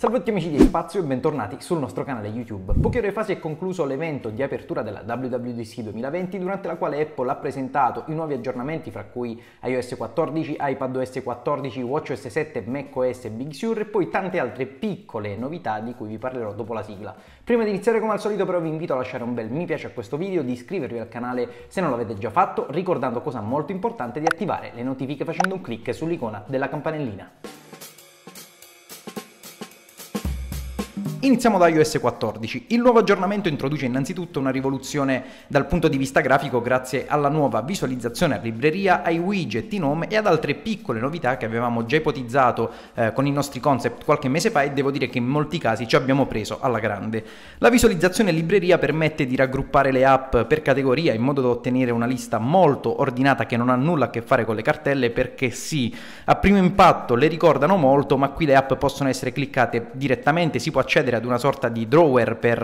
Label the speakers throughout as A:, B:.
A: Salve a tutti amici di Spazio e bentornati sul nostro canale YouTube. Poche ore fa si è concluso l'evento di apertura della WWDC 2020 durante la quale Apple ha presentato i nuovi aggiornamenti fra cui iOS 14, iPadOS 14, WatchOS 7, macOS, Big Sur e poi tante altre piccole novità di cui vi parlerò dopo la sigla. Prima di iniziare come al solito però vi invito a lasciare un bel mi piace a questo video, di iscrivervi al canale se non l'avete già fatto, ricordando cosa molto importante di attivare le notifiche facendo un clic sull'icona della campanellina. Iniziamo da iOS 14. Il nuovo aggiornamento introduce innanzitutto una rivoluzione dal punto di vista grafico grazie alla nuova visualizzazione a libreria, ai widget di nome e ad altre piccole novità che avevamo già ipotizzato eh, con i nostri concept qualche mese fa e devo dire che in molti casi ci abbiamo preso alla grande. La visualizzazione libreria permette di raggruppare le app per categoria in modo da ottenere una lista molto ordinata che non ha nulla a che fare con le cartelle perché sì, a primo impatto le ricordano molto ma qui le app possono essere cliccate direttamente, si può accedere procedere ad una sorta di drawer per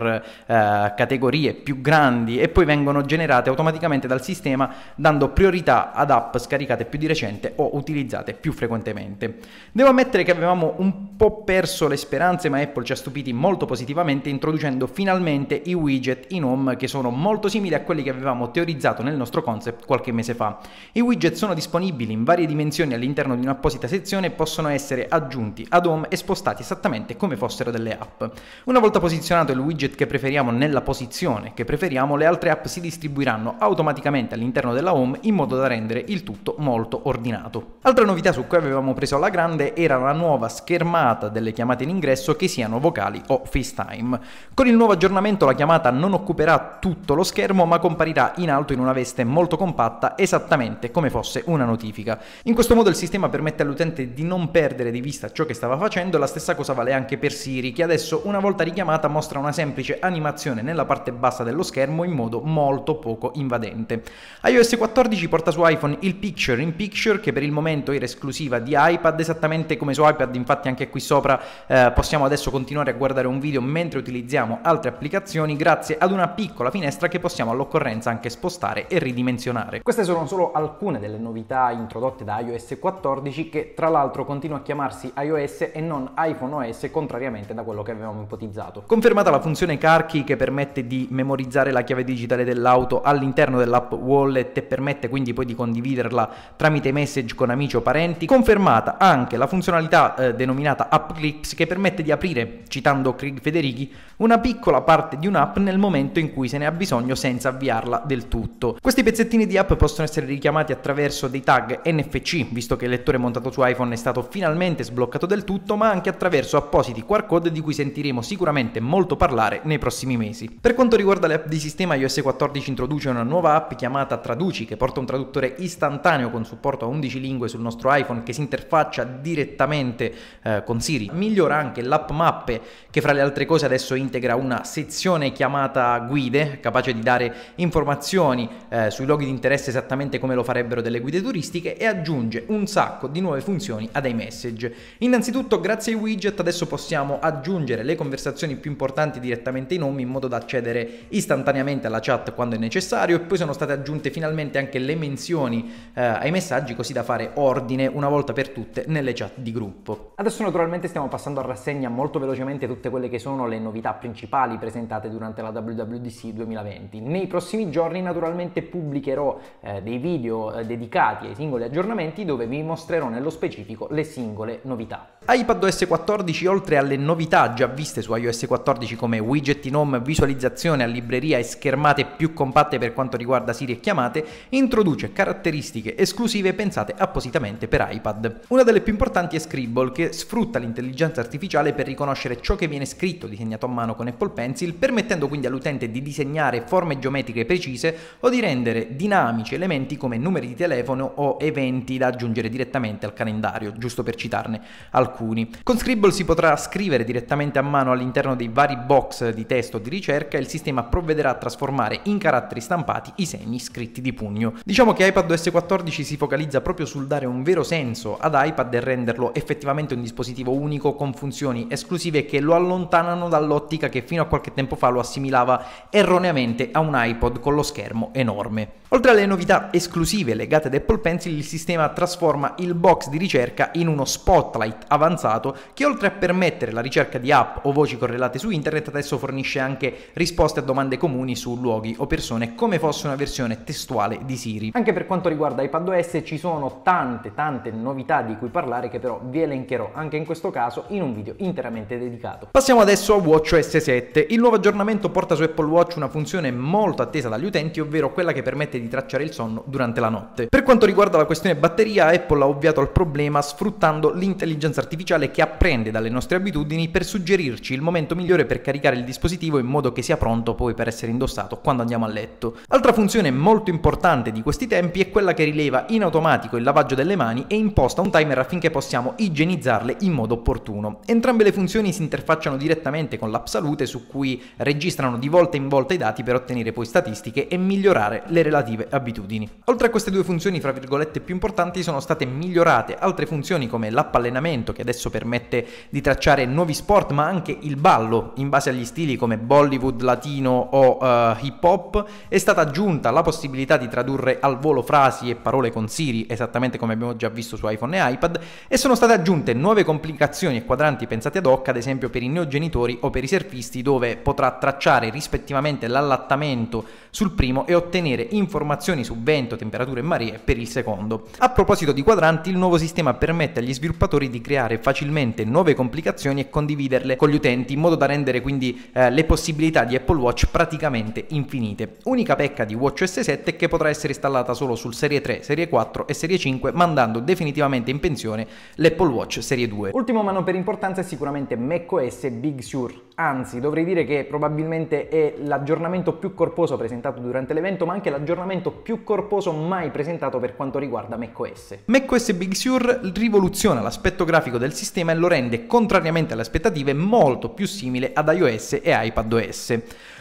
A: eh, categorie più grandi e poi vengono generate automaticamente dal sistema dando priorità ad app scaricate più di recente o utilizzate più frequentemente. Devo ammettere che avevamo un po' perso le speranze ma Apple ci ha stupiti molto positivamente introducendo finalmente i widget in home che sono molto simili a quelli che avevamo teorizzato nel nostro concept qualche mese fa. I widget sono disponibili in varie dimensioni all'interno di un'apposita sezione e possono essere aggiunti ad home e spostati esattamente come fossero delle app. Una volta posizionato il widget che preferiamo nella posizione che preferiamo, le altre app si distribuiranno automaticamente all'interno della home in modo da rendere il tutto molto ordinato. Altra novità su cui avevamo preso alla grande era la nuova schermata delle chiamate in ingresso che siano vocali o FaceTime. Con il nuovo aggiornamento la chiamata non occuperà tutto lo schermo ma comparirà in alto in una veste molto compatta esattamente come fosse una notifica. In questo modo il sistema permette all'utente di non perdere di vista ciò che stava facendo e la stessa cosa vale anche per Siri che adesso una volta richiamata mostra una semplice animazione nella parte bassa dello schermo in modo molto poco invadente. iOS 14 porta su iPhone il Picture in Picture che per il momento era esclusiva di iPad, esattamente come su iPad infatti anche qui sopra eh, possiamo adesso continuare a guardare un video mentre utilizziamo altre applicazioni grazie ad una piccola finestra che possiamo all'occorrenza anche spostare e ridimensionare. Queste sono solo alcune delle novità introdotte da iOS 14 che tra l'altro continua a chiamarsi iOS e non iPhone OS contrariamente da quello che avevamo avevamo diciamo, ipotizzato. Confermata la funzione Carchi che permette di memorizzare la chiave digitale dell'auto all'interno dell'app Wallet e permette quindi poi di condividerla tramite message con amici o parenti. Confermata anche la funzionalità eh, denominata App Clips che permette di aprire, citando Craig Federighi, una piccola parte di un'app nel momento in cui se ne ha bisogno senza avviarla del tutto. Questi pezzettini di app possono essere richiamati attraverso dei tag NFC, visto che il lettore montato su iPhone è stato finalmente sbloccato del tutto, ma anche attraverso appositi QR code di cui sentiremo sentiremo sicuramente molto parlare nei prossimi mesi. Per quanto riguarda le app di sistema, iOS 14 introduce una nuova app chiamata Traduci che porta un traduttore istantaneo con supporto a 11 lingue sul nostro iPhone che si interfaccia direttamente eh, con Siri. Migliora anche l'app Mappe che fra le altre cose adesso integra una sezione chiamata Guide capace di dare informazioni eh, sui luoghi di interesse esattamente come lo farebbero delle guide turistiche e aggiunge un sacco di nuove funzioni ad iMessage. Innanzitutto grazie ai widget adesso possiamo aggiungere le conversazioni più importanti direttamente ai nomi in modo da accedere istantaneamente alla chat quando è necessario e poi sono state aggiunte finalmente anche le menzioni eh, ai messaggi così da fare ordine una volta per tutte nelle chat di gruppo. Adesso naturalmente stiamo passando a rassegna molto velocemente tutte quelle che sono le novità principali presentate durante la WWDC 2020. Nei prossimi giorni naturalmente pubblicherò eh, dei video eh, dedicati ai singoli aggiornamenti dove vi mostrerò nello specifico le singole novità. iPadOS 14 oltre alle novità già viste viste su iOS 14 come widget in home, visualizzazione a libreria e schermate più compatte per quanto riguarda Siri e chiamate, introduce caratteristiche esclusive pensate appositamente per iPad. Una delle più importanti è Scribble, che sfrutta l'intelligenza artificiale per riconoscere ciò che viene scritto disegnato a mano con Apple Pencil, permettendo quindi all'utente di disegnare forme geometriche precise o di rendere dinamici elementi come numeri di telefono o eventi da aggiungere direttamente al calendario, giusto per citarne alcuni. Con Scribble si potrà scrivere direttamente a mano all'interno dei vari box di testo di ricerca, il sistema provvederà a trasformare in caratteri stampati i segni scritti di pugno. Diciamo che iPadOS 14 si focalizza proprio sul dare un vero senso ad iPad e renderlo effettivamente un dispositivo unico con funzioni esclusive che lo allontanano dall'ottica che fino a qualche tempo fa lo assimilava erroneamente a un iPod con lo schermo enorme. Oltre alle novità esclusive legate ad Apple Pencil, il sistema trasforma il box di ricerca in uno spotlight avanzato che oltre a permettere la ricerca di app o voci correlate su internet adesso fornisce anche risposte a domande comuni su luoghi o persone come fosse una versione testuale di Siri. Anche per quanto riguarda iPadOS ci sono tante tante novità di cui parlare che però vi elencherò anche in questo caso in un video interamente dedicato. Passiamo adesso a WatchOS 7. Il nuovo aggiornamento porta su Apple Watch una funzione molto attesa dagli utenti, ovvero quella che permette di tracciare il sonno durante la notte. Per quanto riguarda la questione batteria, Apple ha ovviato al problema sfruttando l'intelligenza artificiale che apprende dalle nostre abitudini per suggerire suggerirci il momento migliore per caricare il dispositivo in modo che sia pronto poi per essere indossato quando andiamo a letto. Altra funzione molto importante di questi tempi è quella che rileva in automatico il lavaggio delle mani e imposta un timer affinché possiamo igienizzarle in modo opportuno. Entrambe le funzioni si interfacciano direttamente con l'app salute su cui registrano di volta in volta i dati per ottenere poi statistiche e migliorare le relative abitudini. Oltre a queste due funzioni fra virgolette più importanti sono state migliorate altre funzioni come l'app allenamento che adesso permette di tracciare nuovi sport ma anche anche il ballo in base agli stili come Bollywood latino o uh, hip hop, è stata aggiunta la possibilità di tradurre al volo frasi e parole con Siri, esattamente come abbiamo già visto su iPhone e iPad, e sono state aggiunte nuove complicazioni e quadranti pensati ad hoc, ad esempio per i neogenitori o per i surfisti, dove potrà tracciare rispettivamente l'allattamento sul primo e ottenere informazioni su vento, temperature e maree per il secondo. A proposito di quadranti, il nuovo sistema permette agli sviluppatori di creare facilmente nuove complicazioni e condividerle con con gli utenti in modo da rendere quindi eh, le possibilità di Apple Watch praticamente infinite. Unica pecca di WatchOS 7 è che potrà essere installata solo sul Serie 3, Serie 4 e Serie 5 mandando definitivamente in pensione l'Apple Watch Serie 2. Ultimo ma non per importanza è sicuramente macOS Big Sur, anzi dovrei dire che probabilmente è l'aggiornamento più corposo presentato durante l'evento ma anche l'aggiornamento più corposo mai presentato per quanto riguarda macOS. macOS Big Sur rivoluziona l'aspetto grafico del sistema e lo rende contrariamente alle aspettative molto molto più simile ad iOS e iPadOS.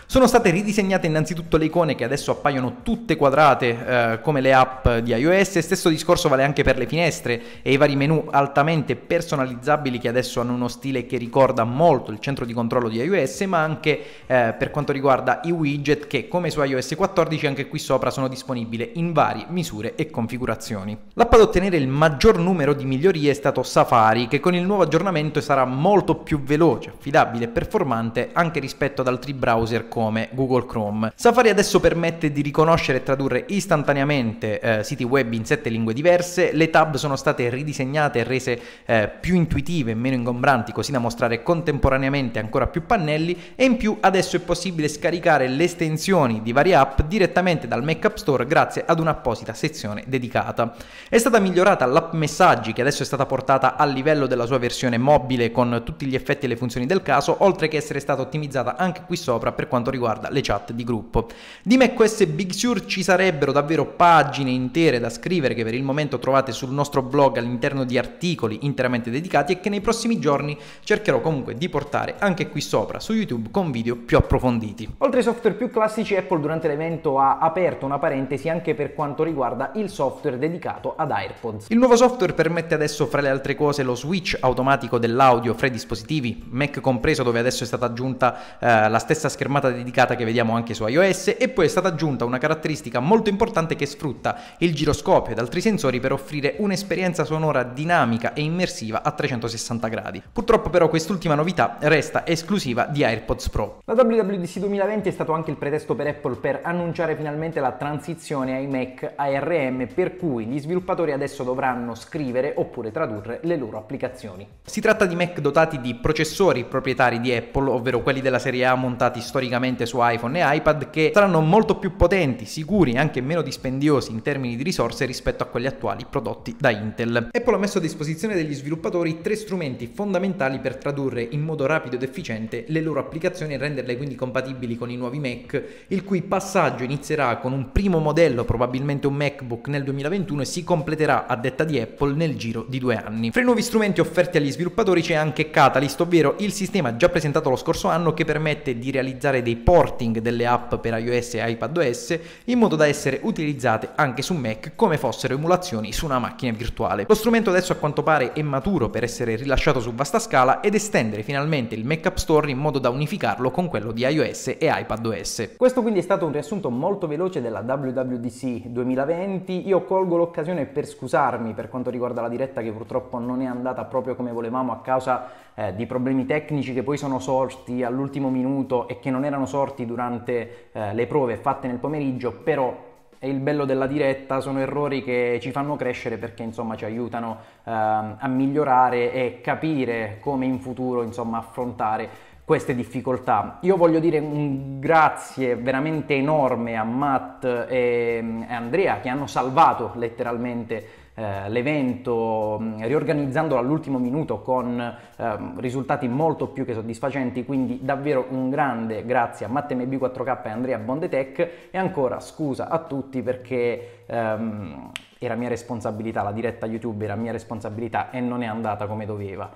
A: Sono state ridisegnate innanzitutto le icone che adesso appaiono tutte quadrate eh, come le app di iOS, stesso discorso vale anche per le finestre e i vari menu altamente personalizzabili che adesso hanno uno stile che ricorda molto il centro di controllo di iOS, ma anche eh, per quanto riguarda i widget che come su iOS 14 anche qui sopra sono disponibili in varie misure e configurazioni. L'app ad ottenere il maggior numero di migliorie è stato Safari, che con il nuovo aggiornamento sarà molto più veloce, affidabile e performante anche rispetto ad altri browser come Google Chrome. Safari adesso permette di riconoscere e tradurre istantaneamente eh, siti web in sette lingue diverse, le tab sono state ridisegnate e rese eh, più intuitive e meno ingombranti così da mostrare contemporaneamente ancora più pannelli e in più adesso è possibile scaricare le estensioni di varie app direttamente dal Mac App Store grazie ad un'apposita sezione dedicata. È stata migliorata l'app messaggi che adesso è stata portata al livello della sua versione mobile con tutti gli effetti e le funzioni del caso, oltre che essere stata ottimizzata anche qui sopra per quanto quanto riguarda le chat di gruppo. Di queste Big Sur ci sarebbero davvero pagine intere da scrivere che per il momento trovate sul nostro blog all'interno di articoli interamente dedicati e che nei prossimi giorni cercherò comunque di portare anche qui sopra su YouTube con video più approfonditi. Oltre ai software più classici, Apple durante l'evento ha aperto una parentesi anche per quanto riguarda il software dedicato ad AirPods. Il nuovo software permette adesso fra le altre cose lo switch automatico dell'audio fra i dispositivi, Mac compreso dove adesso è stata aggiunta eh, la stessa schermata dedicata che vediamo anche su iOS e poi è stata aggiunta una caratteristica molto importante che sfrutta il giroscopio ed altri sensori per offrire un'esperienza sonora dinamica e immersiva a 360 gradi. Purtroppo però quest'ultima novità resta esclusiva di AirPods Pro. La WWDC 2020 è stato anche il pretesto per Apple per annunciare finalmente la transizione ai Mac ARM per cui gli sviluppatori adesso dovranno scrivere oppure tradurre le loro applicazioni. Si tratta di Mac dotati di processori proprietari di Apple, ovvero quelli della serie A montati storicamente direttamente su iPhone e iPad che saranno molto più potenti, sicuri e anche meno dispendiosi in termini di risorse rispetto a quelli attuali prodotti da Intel. Apple ha messo a disposizione degli sviluppatori tre strumenti fondamentali per tradurre in modo rapido ed efficiente le loro applicazioni e renderle quindi compatibili con i nuovi Mac, il cui passaggio inizierà con un primo modello, probabilmente un MacBook nel 2021 e si completerà a detta di Apple nel giro di due anni. Fra i nuovi strumenti offerti agli sviluppatori c'è anche Catalyst, ovvero il sistema già presentato lo scorso anno che permette di realizzare dei dei porting delle app per iOS e iPadOS in modo da essere utilizzate anche su Mac come fossero emulazioni su una macchina virtuale. Lo strumento adesso a quanto pare è maturo per essere rilasciato su vasta scala ed estendere finalmente il Mac App Store in modo da unificarlo con quello di iOS e iPadOS. Questo quindi è stato un riassunto molto veloce della WWDC 2020. Io colgo l'occasione per scusarmi per quanto riguarda la diretta che purtroppo non è andata proprio come volevamo a causa eh, di problemi tecnici che poi sono sorti all'ultimo minuto e che non erano erano sorti durante eh, le prove fatte nel pomeriggio, però è il bello della diretta, sono errori che ci fanno crescere perché insomma ci aiutano eh, a migliorare e capire come in futuro insomma affrontare queste difficoltà. Io voglio dire un grazie veramente enorme a Matt e ehm, Andrea che hanno salvato letteralmente eh, l'evento, mm, riorganizzandolo all'ultimo minuto con eh, risultati molto più che soddisfacenti, quindi davvero un grande grazie a MatteMB4K e Andrea Bondetech e ancora scusa a tutti perché ehm, era mia responsabilità, la diretta YouTube era mia responsabilità e non è andata come doveva.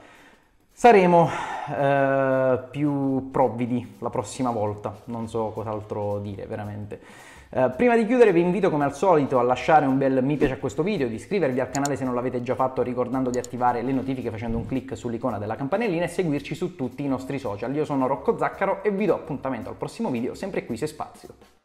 A: Saremo eh, più provvidi la prossima volta, non so cos'altro dire veramente. Eh, prima di chiudere vi invito come al solito a lasciare un bel mi piace a questo video, di iscrivervi al canale se non l'avete già fatto ricordando di attivare le notifiche facendo un clic sull'icona della campanellina e seguirci su tutti i nostri social. Io sono Rocco Zaccaro e vi do appuntamento al prossimo video sempre qui se spazio.